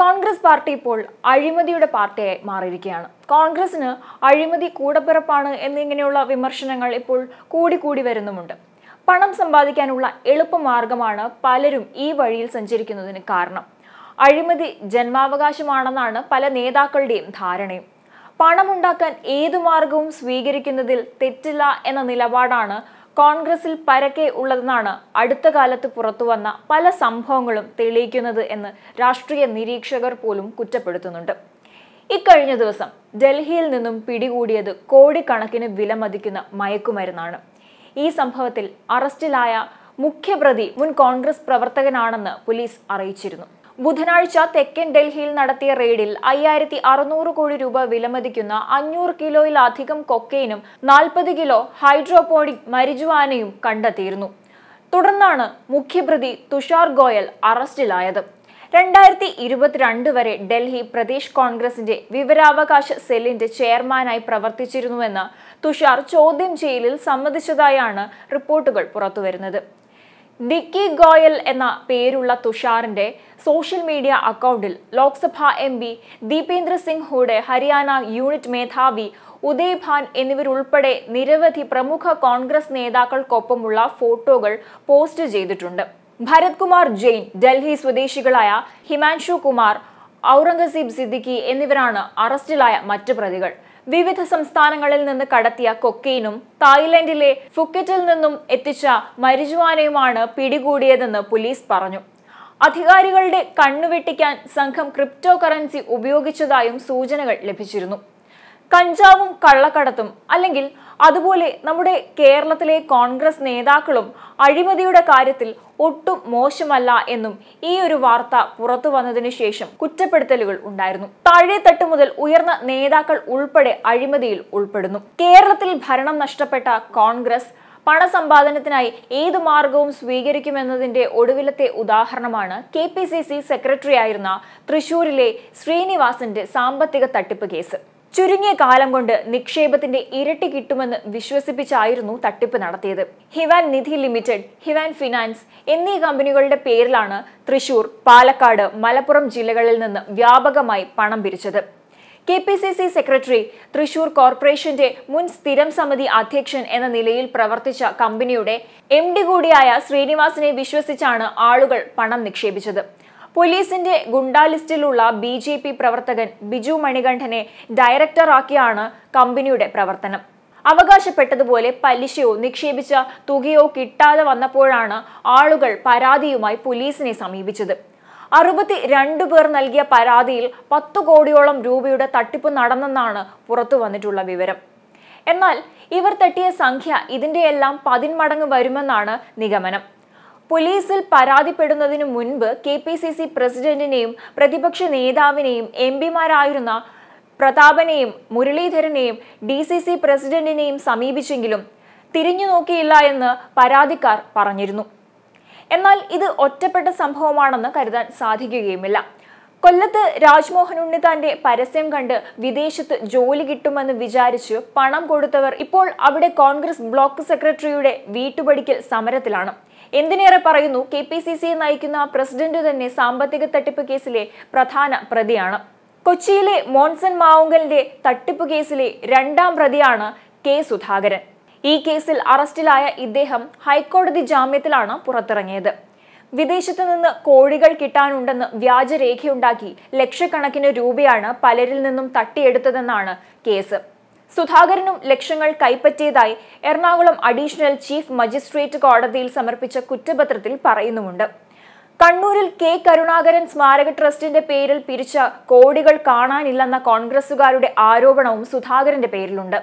Congress party ഇപ്പോൾ അഴിമതിയുടെ പാർട്ടിയായി മാറിയിരിക്കുകയാണ് കോൺഗ്രസിന് അഴിമതി കൂടപ്പിറപ്പാണ് എന്നിങ്ങനെയുള്ള വിമർശനങ്ങൾ ഇപ്പോൾ കൂടിക്കൂടി വരുന്നുമുണ്ട് പണം സമ്പാദിക്കാനുള്ള എളുപ്പമാർഗമാണ് പലരും ഈ വഴിയിൽ സഞ്ചരിക്കുന്നതിന് കാരണം അഴിമതി ജന്മാവകാശമാണെന്നാണ് പല നേതാക്കളുടെയും ധാരണയും പണമുണ്ടാക്കാൻ ഏതു മാർഗവും സ്വീകരിക്കുന്നതിൽ തെറ്റില്ല എന്ന നിലപാടാണ് കോൺഗ്രസിൽ പരക്കെ ഉള്ളതെന്നാണ് അടുത്ത കാലത്ത് പുറത്തുവന്ന പല സംഭവങ്ങളും തെളിയിക്കുന്നത് എന്ന് രാഷ്ട്രീയ നിരീക്ഷകർ പോലും കുറ്റപ്പെടുത്തുന്നുണ്ട് ഇക്കഴിഞ്ഞ ദിവസം ഡൽഹിയിൽ നിന്നും പിടികൂടിയത് കോടിക്കണക്കിന് വിലമതിക്കുന്ന മയക്കുമരുന്നാണ് ഈ സംഭവത്തിൽ അറസ്റ്റിലായ മുഖ്യപ്രതി മുൻ കോൺഗ്രസ് പ്രവർത്തകനാണെന്ന് പോലീസ് അറിയിച്ചിരുന്നു ബുധനാഴ്ച തെക്കൻ ഡൽഹിയിൽ നടത്തിയ റെയ്ഡിൽ അയ്യായിരത്തി അറുന്നൂറ് കോടി രൂപ വിലമതിക്കുന്ന അഞ്ഞൂറ് കിലോയിലധികം കൊക്കെയിനും നാൽപ്പത് കിലോ ഹൈഡ്രോപോണിക് മരിജുവാനയും കണ്ടെത്തിയിരുന്നു തുടർന്നാണ് മുഖ്യപ്രതി തുഷാർ ഗോയൽ അറസ്റ്റിലായത് രണ്ടായിരത്തി ഇരുപത്തിരണ്ട് വരെ ഡൽഹി പ്രദേശ് കോൺഗ്രസിന്റെ വിവരാവകാശ സെല്ലിന്റെ ചെയർമാനായി പ്രവർത്തിച്ചിരുന്നുവെന്ന് തുഷാർ ചോദ്യം ചെയ്യലിൽ സമ്മതിച്ചതായാണ് റിപ്പോർട്ടുകൾ പുറത്തുവരുന്നത് ഡിക്കി ഗോയൽ എന്ന പേരുള്ള തുഷാറിന്റെ സോഷ്യൽ മീഡിയ അക്കൗണ്ടിൽ Lok Sabha M P Deepender Singh Hooda Haryana unit മേധാവി ഉദയ് ഭാൻ എന്നിവരുൾപ്പെടെ നിരവധി പ്രമുഖ കോൺഗ്രസ് നേതാക്കൾക്കൊപ്പമുള്ള ഫോട്ടോകൾ പോസ്റ്റ് ചെയ്തിട്ടുണ്ട് ഭരത് കുമാർ ജെയിൻ ഡൽഹി സ്വദേശികളായ ഹിമാൻഷു കുമാർ ഔറംഗസീബ് സിദ്ദിഖി എന്നിവരാണ് അറസ്റ്റിലായ മറ്റ് പ്രതികൾ വിവിധ സംസ്ഥാനങ്ങളിൽ നിന്ന് കടത്തിയ കൊക്കെയിനും തായ്ലൻഡിലെ ഫുക്കറ്റിൽ നിന്നും എത്തിച്ച മരിജുവാനയുമാണ് പിടികൂടിയതെന്ന് പോലീസ് പറഞ്ഞു അധികാരികളുടെ കണ്ണുവെട്ടിക്കാൻ സംഘം ക്രിപ്റ്റോ കറൻസി ഉപയോഗിച്ചതായും സൂചനകൾ ലഭിച്ചിരുന്നു കഞ്ചാവും കള്ളക്കടത്തും അല്ലെങ്കിൽ അതുപോലെ നമ്മുടെ കേരളത്തിലെ കോൺഗ്രസ് നേതാക്കളും അഴിമതിയുടെ കാര്യത്തിൽ ഒട്ടും മോശമല്ല എന്നും ഈ ഒരു വാർത്ത പുറത്തു വന്നതിനു ശേഷം കുറ്റപ്പെടുത്തലുകൾ ഉണ്ടായിരുന്നു താഴെത്തട്ട് മുതൽ ഉയർന്ന നേതാക്കൾ ഉൾപ്പെടെ അഴിമതിയിൽ ഉൾപ്പെടുന്നു കേരളത്തിൽ ഭരണം നഷ്ടപ്പെട്ട കോൺഗ്രസ് പണസമ്പാദനത്തിനായി ഏതു മാർഗവും സ്വീകരിക്കുമെന്നതിന്റെ ഒടുവിലത്തെ ഉദാഹരണമാണ് K P C C secretary ആയിരുന്ന തൃശൂരിലെ ശ്രീനിവാസിന്റെ സാമ്പത്തിക തട്ടിപ്പ് കേസ് ചുരുങ്ങിയ കാലം കൊണ്ട് നിക്ഷേപത്തിന്റെ ഇരട്ടി കിട്ടുമെന്ന് വിശ്വസിപ്പിച്ചായിരുന്നു തട്ടിപ്പ് നടത്തിയത് ഹിവാൻ നിധി ലിമിറ്റഡ് ഹിവാൻ ഫിനാൻസ് എന്നീ കമ്പനികളുടെ പേരിലാണ് തൃശൂർ പാലക്കാട് മലപ്പുറം ജില്ലകളിൽ നിന്ന് വ്യാപകമായി പണം പിരിച്ചത് K P C C secretary Thrissur കോർപ്പറേഷന്റെ മുൻ സ്ഥിരം സമിതി അധ്യക്ഷൻ എന്ന നിലയിൽ പ്രവർത്തിച്ച കമ്പനിയുടെ എം ഡി കൂടിയായ ശ്രീനിവാസിനെ വിശ്വസിച്ചാണ് ആളുകൾ പണം നിക്ഷേപിച്ചത് പോലീസിന്റെ ഗുണ്ടാ ലിസ്റ്റിലുള്ള ബി ജെ പി പ്രവർത്തകൻ ബിജു മണികണ്ഠനെ ഡയറക്ടറാക്കിയാണ് കമ്പനിയുടെ പ്രവർത്തനം അവകാശപ്പെട്ടതുപോലെ പലിശയോ നിക്ഷേപിച്ച തുകയോ കിട്ടാതെ വന്നപ്പോഴാണ് ആളുകൾ പരാതിയുമായി പോലീസിനെ സമീപിച്ചത് അറുപത്തി രണ്ടു പേർ നൽകിയ പരാതിയിൽ പത്തു കോടിയോളം രൂപയുടെ തട്ടിപ്പ് നടന്നെന്നാണ് പുറത്തു വന്നിട്ടുള്ള വിവരം എന്നാൽ ഇവർ തട്ടിയ സംഖ്യ ഇതിൻ്റെയെല്ലാം പതിന്മടങ്ങ് വരുമെന്നാണ് നിഗമനം പോലീസിൽ പരാതിപ്പെടുന്നതിനു മുൻപ് കെ പി സി സി പ്രസിഡന്റിനെയും പ്രതിപക്ഷ നേതാവിനെയും എം പിമാരായിരുന്ന പ്രതാപനെയും മുരളീധരനെയും ഡി സി സി പ്രസിഡന്റിനെയും സമീപിച്ചെങ്കിലും തിരിഞ്ഞു നോക്കിയില്ല എന്ന് പരാതിക്കാർ പറഞ്ഞിരുന്നു എന്നാൽ ഇത് ഒറ്റപ്പെട്ട സംഭവമാണെന്ന് കരുതാൻ സാധിക്കുകയുമില്ല കൊല്ലത്ത് രാജ്മോഹൻ ഉണ്ണിത്താന്റെ പരസ്യം കണ്ട് വിദേശത്ത് ജോലി കിട്ടുമെന്ന് വിചാരിച്ച് പണം കൊടുത്തവർ ഇപ്പോൾ അവിടെ കോൺഗ്രസ് ബ്ലോക്ക് സെക്രട്ടറിയുടെ വീട്ടുപടിക്കൽ സമരത്തിലാണ് എന്തിനേറെ പറയുന്നു കെ പി സി നയിക്കുന്ന പ്രസിഡന്റ് തന്നെ സാമ്പത്തിക തട്ടിപ്പ് കേസിലെ പ്രധാന പ്രതിയാണ് കൊച്ചിയിലെ മോൺസൺ മാവുങ്കലിന്റെ തട്ടിപ്പ് കേസിലെ രണ്ടാം പ്രതിയാണ് കെ സുധാകരൻ ഈ കേസിൽ അറസ്റ്റിലായ ഇദ്ദേഹം ഹൈക്കോടതി ജാമ്യത്തിലാണ് പുറത്തിറങ്ങിയത് വിദേശത്തു നിന്ന് കോഴികൾ കിട്ടാനുണ്ടെന്ന് വ്യാജരേഖയുണ്ടാക്കി ലക്ഷക്കണക്കിന് രൂപയാണ് പലരിൽ നിന്നും തട്ടിയെടുത്തതെന്നാണ് കേസ് സുധാകരനും ലക്ഷങ്ങൾ കൈപ്പറ്റിയതായി എറണാകുളം അഡീഷണൽ ചീഫ് മജിസ്ട്രേറ്റ് കോടതിയിൽ സമർപ്പിച്ച കുറ്റപത്രത്തിൽ പറയുന്നുമുണ്ട് കണ്ണൂരിൽ കെ കരുണാകരൻ സ്മാരക ട്രസ്റ്റിന്റെ പേരിൽ പിരിച്ച കോടികൾ കാണാനില്ലെന്ന കോൺഗ്രസുകാരുടെ ആരോപണവും സുധാകരന്റെ പേരിലുണ്ട്